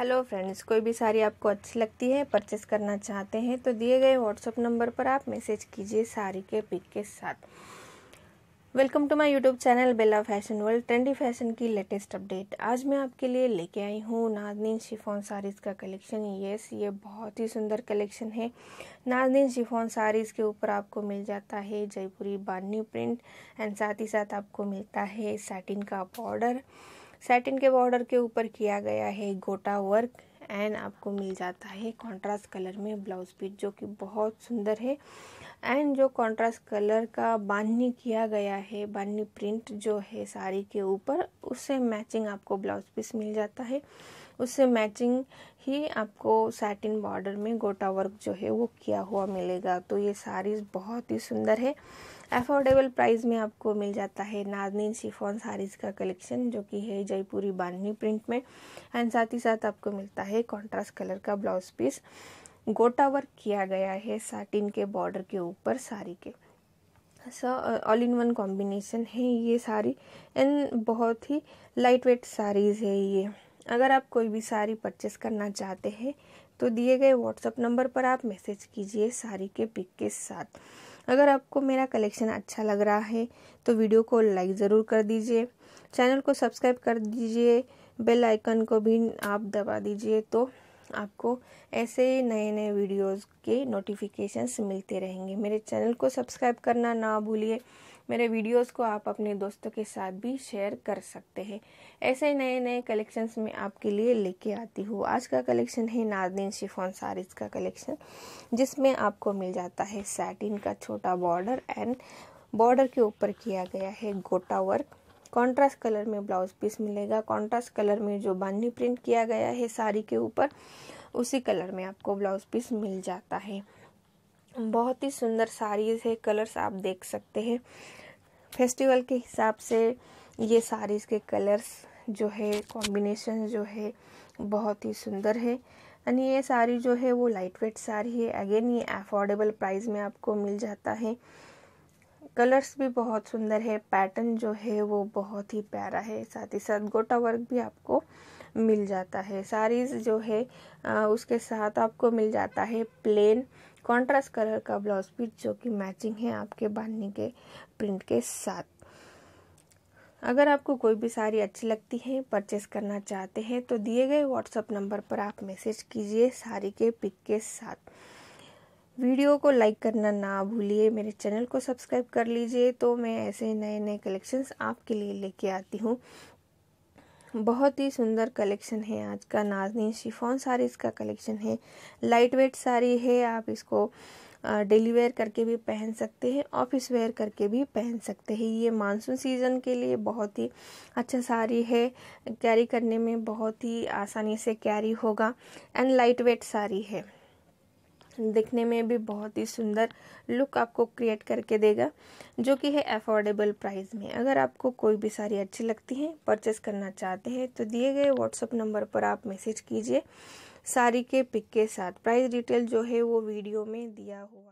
hello friends कोई भी साड़ी आपको अच्छी लगती है परचेस करना चाहते हैं तो दिए गए व्हाट्सअप नंबर पर आप मैसेज कीजिए साड़ी के पिक के साथ welcome to my YouTube channel Bela fashion world trendy fashion की लेटेस्ट अपडेट आज मैं आपके लिए लेके आई हूँ नाजनीन शिफोन साड़ीज़ का कलेक्शन येस ये बहुत ही सुंदर कलेक्शन है नाजनीन शिफोन साड़ीज़ के ऊपर आपको मिल जाता है जयपुरी बानी प्रिंट एंड साथ ही साथ आपको मिलता है सैटिन का बॉर्डर सैटिन के बॉर्डर के ऊपर किया गया है गोटा वर्क एंड आपको मिल जाता है कंट्रास्ट कलर में ब्लाउज पीस जो कि बहुत सुंदर है एंड जो कंट्रास्ट कलर का बांधनी किया गया है बांधनी प्रिंट जो है साड़ी के ऊपर उससे मैचिंग आपको ब्लाउज पीस मिल जाता है उससे मैचिंग ही आपको सैटिन बॉर्डर में गोटा वर्क जो है वो किया हुआ मिलेगा तो ये साड़ी बहुत ही सुंदर है अफोर्डेबल प्राइस में आपको मिल जाता है नाजनीन शिफोन साड़ीज़ का कलेक्शन जो कि है जयपुरी बानवी प्रिंट में एंड साथ ही साथ आपको मिलता है कॉन्ट्रास्ट कलर का ब्लाउज पीस गोटा वर्क किया गया है साटिन के बॉर्डर के ऊपर साड़ी के so all in one combination है ये साड़ी एंड बहुत ही लाइट वेट साड़ीज़ है ये अगर आप कोई भी साड़ी परचेस करना चाहते हैं तो दिए गए व्हाट्सअप नंबर पर आप मैसेज कीजिए साड़ी के पिक के साथ अगर आपको मेरा कलेक्शन अच्छा लग रहा है तो वीडियो को लाइक ज़रूर कर दीजिए चैनल को सब्सक्राइब कर दीजिए बेल आइकन को भी आप दबा दीजिए तो आपको ऐसे नए नए वीडियोस के नोटिफिकेशंस मिलते रहेंगे मेरे चैनल को सब्सक्राइब करना ना भूलिए मेरे वीडियोस को आप अपने दोस्तों के साथ भी शेयर कर सकते हैं ऐसे नए नए कलेक्शंस में आपके लिए लेके आती हूँ आज का कलेक्शन है नाजनीन शिफॉन साड़ीज़ का कलेक्शन जिसमें आपको मिल जाता है सैटिन का छोटा बॉर्डर एंड बॉर्डर के ऊपर किया गया है गोटा वर्क कॉन्ट्रास्ट कलर में ब्लाउज पीस मिलेगा कॉन्ट्रास्ट कलर में जो बानी प्रिंट किया गया है साड़ी के ऊपर उसी कलर में आपको ब्लाउज पीस मिल जाता है बहुत ही सुंदर साड़ीज़ है कलर्स आप देख सकते हैं फेस्टिवल के हिसाब से ये साड़ीज़ के कलर्स जो है कॉम्बिनेशन जो है बहुत ही सुंदर है एंड ये साड़ी जो है वो लाइट वेट साड़ी है अगेन ये अफोर्डेबल प्राइस में आपको मिल जाता है कलर्स भी बहुत सुंदर है पैटर्न जो है वो बहुत ही प्यारा है साथ ही साथ गोटा वर्क भी आपको मिल जाता है साड़ीज़ जो है आ, उसके साथ आपको मिल जाता है प्लेन कॉन्ट्रास्ट कलर का ब्लाउज पीस जो कि मैचिंग है आपके बांधनी के प्रिंट के साथ अगर आपको कोई भी साड़ी अच्छी लगती है परचेस करना चाहते हैं तो दिए गए व्हाट्सएप नंबर पर आप मैसेज कीजिए साड़ी के पिक के साथ वीडियो को लाइक करना ना भूलिए मेरे चैनल को सब्सक्राइब कर लीजिए तो मैं ऐसे नए नए कलेक्शंस आपके लिए लेके आती हूँ बहुत ही सुंदर कलेक्शन है आज का नाजनी शिफोन साड़ीज़ का कलेक्शन है लाइट वेट साड़ी है आप इसको डेली वेयर करके भी पहन सकते हैं ऑफिस वेयर करके भी पहन सकते हैं ये मानसून सीज़न के लिए बहुत ही अच्छा साड़ी है कैरी करने में बहुत ही आसानी से कैरी होगा एंड लाइट वेट साड़ी है दिखने में भी बहुत ही सुंदर लुक आपको क्रिएट करके देगा जो कि है अफोर्डेबल प्राइस में अगर आपको कोई भी साड़ी अच्छी लगती है परचेस करना चाहते हैं तो दिए गए व्हाट्सअप नंबर पर आप मैसेज कीजिए साड़ी के पिक के साथ प्राइस डिटेल जो है वो वीडियो में दिया हुआ